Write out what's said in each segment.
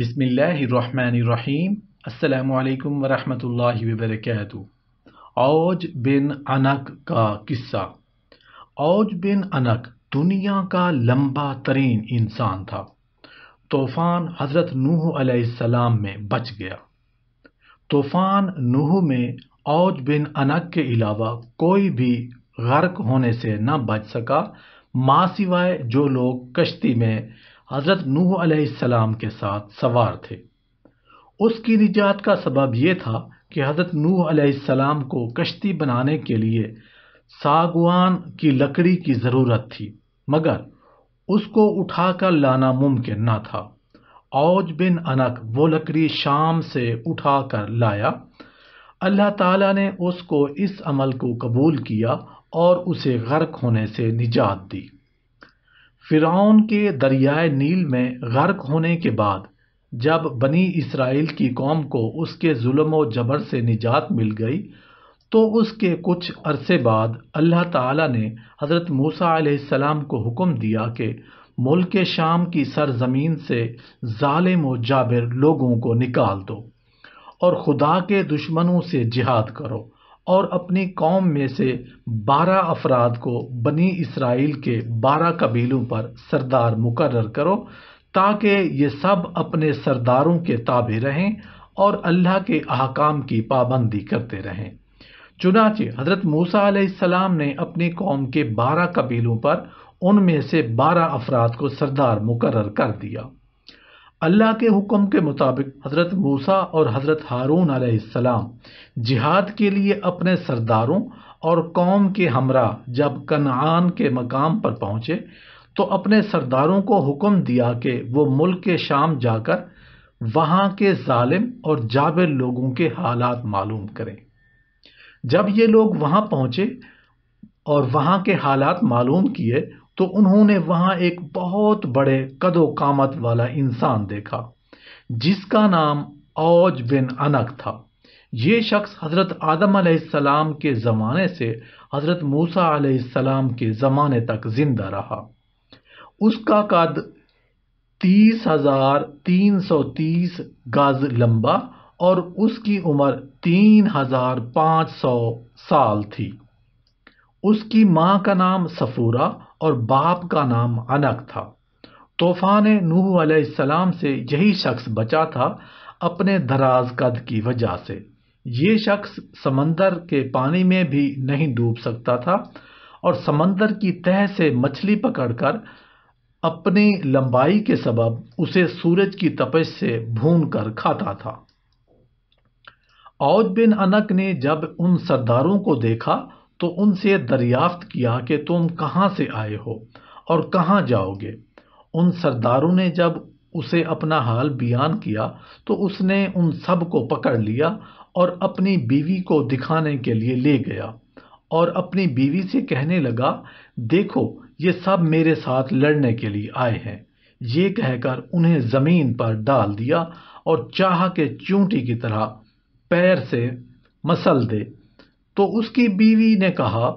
बिसमीम् अल्लाम वरहमतुल्लाहि वबरकatuh औज बिन अनक का किस्सा औज बिन अनक दुनिया का लंबा तरीन इंसान था तूफ़ान हज़रत नूह अलैहिस्सलाम में बच गया तूफ़ान नूह में औज बिन अनक के अलावा कोई भी गर्क होने से ना बच सका माँ सिवाय जो लोग कश्ती में हज़रत नूह अलैहिस्सलाम के साथ सवार थे उसकी निजात का सबब यह था कि हज़रत नूह अलैहिस्सलाम को कश्ती बनाने के लिए सागवान की लकड़ी की ज़रूरत थी मगर उसको उठाकर लाना मुमकिन न था औज बिन अनक वो लकड़ी शाम से उठा कर लाया अल्लाह ताला ने उसको इस अमल को कबूल किया और उसे गर्क होने से निजात दी फ़िरौन के दरियाए नील में गर्क होने के बाद जब बनी इसराइल की कौम को उसके जुल्म व जबर से निजात मिल गई तो उसके कुछ अरसे बाद अल्लाह ताला ने हज़रत मूसा सलाम को हुक्म दिया कि मुल्क शाम की सरजमीन से ालिम व जाबिर लोगों को निकाल दो और खुदा के दुश्मनों से जिहाद करो और अपनी कौम में से बारह अफराद को बनी इसराइल के बारह कबीलों पर सरदार मुकर करो ताकि ये सब अपने सरदारों के ताबे रहें और अल्लाह के अहकाम की पाबंदी करते रहें चुनाचे हजरत मूसा सलाम ने अपनी कौम के बारह कबीलों पर उनमें से बारह अफराद को सरदार मुकर कर दिया अल्लाह के हुक्म के मुताबिक हज़रत मूसा और हज़रत हारून आसमाम जिहाद के लिए अपने सरदारों और कौम के हमरा जब कनान के मकाम पर पहुँचे तो अपने सरदारों को हुक्म दिया कि वो मुल्क के शाम जाकर वहाँ के ालिम और जाबिर लोगों के हालात मालूम करें जब ये लोग वहाँ पहुँचे और वहाँ के हालात मालूम किए तो उन्होंने वहां एक बहुत बड़े कदो कामत वाला इंसान देखा जिसका नाम औज बिन अनक था ये शख्स हज़रत आदम आसमाम के ज़माने से हज़रत मूसा आसमाम के ज़माने तक ज़िंदा रहा उसका कद तीस हज़ार तीन सौ तीस गज लंबा और उसकी उम्र तीन हज़ार पांच सौ साल थी उसकी मां का नाम सफूरा और बाप का नाम अनक था तूफ़ान नूह सलाम से यही शख्स बचा था अपने दराज कद की वजह से ये शख्स समंदर के पानी में भी नहीं डूब सकता था और समंदर की तह से मछली पकड़कर अपनी लंबाई के सबब उसे सूरज की तपश से भून कर खाता था औद बिन अनक ने जब उन सरदारों को देखा तो उनसे दरियाफ्त किया कि तुम कहाँ से आए हो और कहाँ जाओगे उन सरदारों ने जब उसे अपना हाल बयान किया तो उसने उन सब को पकड़ लिया और अपनी बीवी को दिखाने के लिए ले गया और अपनी बीवी से कहने लगा देखो ये सब मेरे साथ लड़ने के लिए आए हैं ये कहकर उन्हें ज़मीन पर डाल दिया और चाह के चूंटी की तरह पैर से मसल दे तो उसकी बीवी ने कहा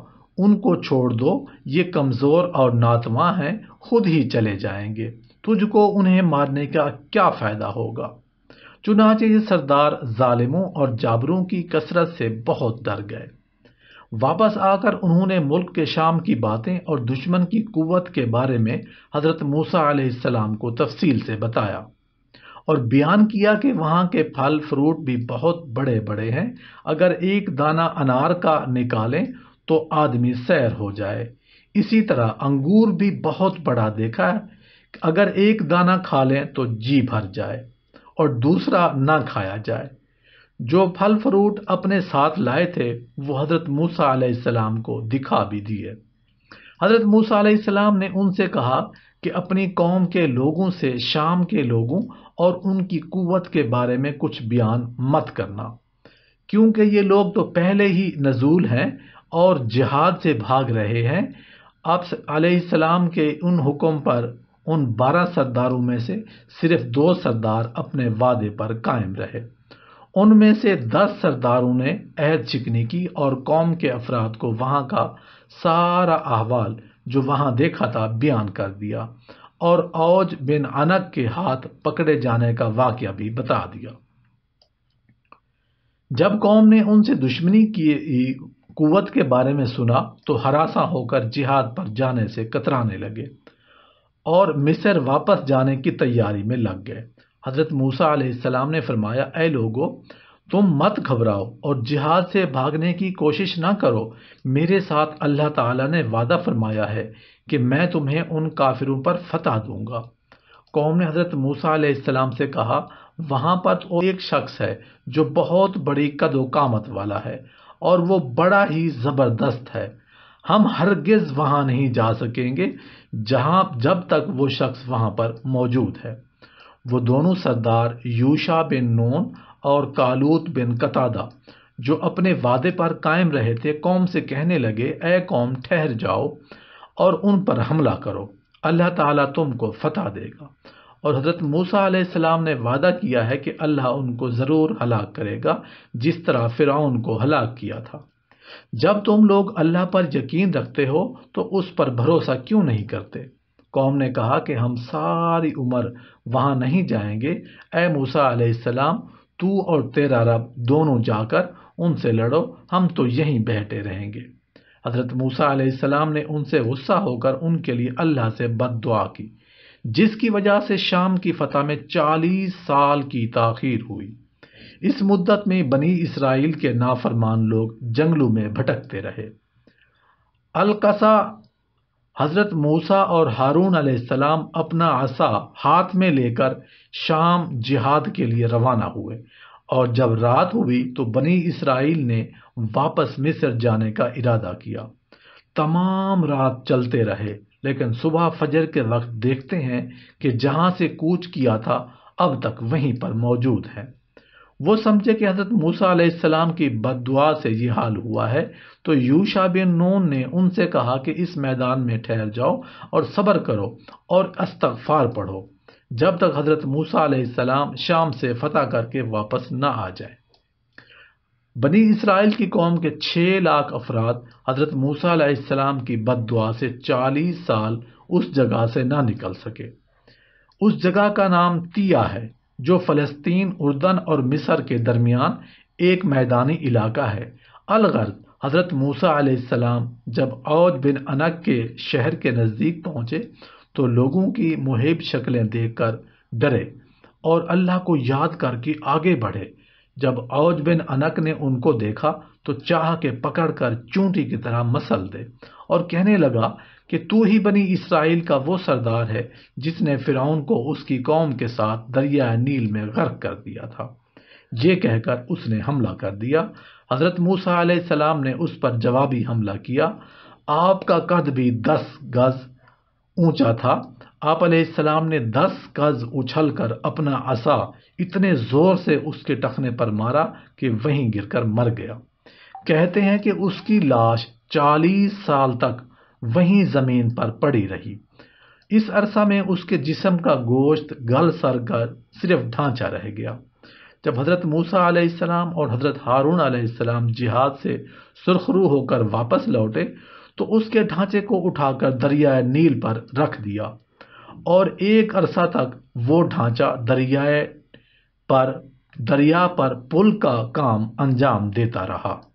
उनको छोड़ दो ये कमज़ोर और नातवा हैं खुद ही चले जाएंगे तुझको उन्हें मारने का क्या फ़ायदा होगा चुनाचे ये सरदार ालिमों और जाबरों की कसरत से बहुत डर गए वापस आकर उन्होंने मुल्क के शाम की बातें और दुश्मन की कुवत के बारे में हज़रत मूसा सलाम को तफसील से बताया और बयान किया कि वहाँ के फल फ्रूट भी बहुत बड़े बड़े हैं अगर एक दाना अनार का निकालें तो आदमी सैर हो जाए इसी तरह अंगूर भी बहुत बड़ा देखा है अगर एक दाना खा लें तो जी भर जाए और दूसरा ना खाया जाए जो फल फ्रूट अपने साथ लाए थे वो हज़रत मूसा को दिखा भी दिए हज़रत मूसा ने उनसे कहा कि अपनी कौम के लोगों से शाम के लोगों और उनकी कुवत के बारे में कुछ बयान मत करना क्योंकि ये लोग तो पहले ही नजूल हैं और जिहाद से भाग रहे हैं आप सलाम के उन हुक्म पर उन बारह सरदारों में से सिर्फ दो सरदार अपने वादे पर कायम रहे उनमें से दस सरदारों ने अहद चिकनी की और कौम के अफराद को वहाँ का सारा अहवाल जो वहां देखा था बयान कर दिया और औज बिन अनक के हाथ पकड़े जाने का वाक्य भी बता दिया जब कौम ने उनसे दुश्मनी की कुवत के बारे में सुना तो हरासा होकर जिहाद पर जाने से कतराने लगे और मिस्र वापस जाने की तैयारी में लग गए हज़रत मूसा ने फरमाया ए लोगो तुम मत घबराओ और जिहाद से भागने की कोशिश ना करो मेरे साथ अल्लाह ताला ने वादा फरमाया है कि मैं तुम्हें उन काफिरों पर फतह दूंगा कौम ने हज़रत मूसा सलाम से कहा वहाँ पर तो एक शख्स है जो बहुत बड़ी कदोकामत कामत वाला है और वो बड़ा ही ज़बरदस्त है हम हरगिज़ वहाँ नहीं जा सकेंगे जहाँ जब तक वो शख्स वहाँ पर मौजूद है वो दोनों सरदार यूशा बिन नून और कालूत बिन कतादा जो अपने वादे पर कायम रहे थे कौम से कहने लगे ए कौम ठहर जाओ और उन पर हमला करो अल्लाह ताला तुमको फतह देगा और हज़रत मूसा सलाम ने वादा किया है कि अल्लाह उनको ज़रूर हलाक करेगा जिस तरह फ़िरौन को हलाक किया था जब तुम लोग अल्लाह पर यकीन रखते हो तो उस पर भरोसा क्यों नहीं करते कौम ने कहा कि हम सारी उम्र वहाँ नहीं जाएंगे ए मूसा सलाम तू और तेरा रब दोनों जाकर उनसे लड़ो हम तो यहीं बैठे रहेंगे हज़रत मूसा सलाम ने उनसे गुस्सा होकर उनके लिए अल्लाह से बद दुआ की जिसकी वजह से शाम की फतह में चालीस साल की ताखीर हुई इस मुद्दत में बनी इसराइल के नाफरमान लोग जंगलों में भटकते रहे अलकसा हज़रत मूसा और हारून अलैहिस्सलाम अपना आसा हाथ में लेकर शाम जिहाद के लिए रवाना हुए और जब रात हुई तो बनी इसराइल ने वापस मिस्र जाने का इरादा किया तमाम रात चलते रहे लेकिन सुबह फजर के वक्त देखते हैं कि जहाँ से कूच किया था अब तक वहीं पर मौजूद है वो समझे कि हज़रत मूसा की बददुआ से ये हाल हुआ है तो यूशा बिन नून ने उनसे कहा कि इस मैदान में ठहर जाओ और सब्र करो और अस्तगफार पढ़ो जब तक हज़रत मूसा शाम से फतह करके वापस न आ जाए बनी इसराइल की कौम के छः लाख अफराद हज़रत मूसा की बददुआ से चालीस साल उस जगह से ना निकल सके उस जगह का नाम तिया है जो फ़लस्तीन उर्दन और मिस्र के दरमियान एक मैदानी इलाका है अलगर्द हज़रत मूसा आसमाम जब औद बिन अनक के शहर के नज़दीक पहुँचे तो लोगों की मुहिब शक्लें देख कर डरे और अल्लाह को याद करके आगे बढ़े जब औज बिन अनक ने उनको देखा तो चाह के पकड़ कर चूंटी की तरह मसल दे और कहने लगा कि तू ही बनी इसराइल का वो सरदार है जिसने फ़िरौन को उसकी कौम के साथ दरिया नील में गर्क कर दिया था ये कहकर उसने हमला कर दिया हज़रत मूसा सलाम ने उस पर जवाबी हमला किया आपका कद भी दस गज़ ऊंचा था आप सलाम ने दस गज उछल कर अपना असा इतने ज़ोर से उसके टखने पर मारा कि वहीं गिरकर मर गया कहते हैं कि उसकी लाश चालीस साल तक वहीं ज़मीन पर पड़ी रही इस अरसा में उसके जिसम का गोश्त गल सर कर सिर्फ ढांचा रह गया जब हज़रत मूसा आसमाम और हज़रत हारून आलाम जिहाद से सुरखरू होकर वापस लौटे तो उसके ढांचे को उठाकर दरियाए नील पर रख दिया और एक अरसा तक वो ढांचा दरियाए पर दरिया पर पुल का काम अंजाम देता रहा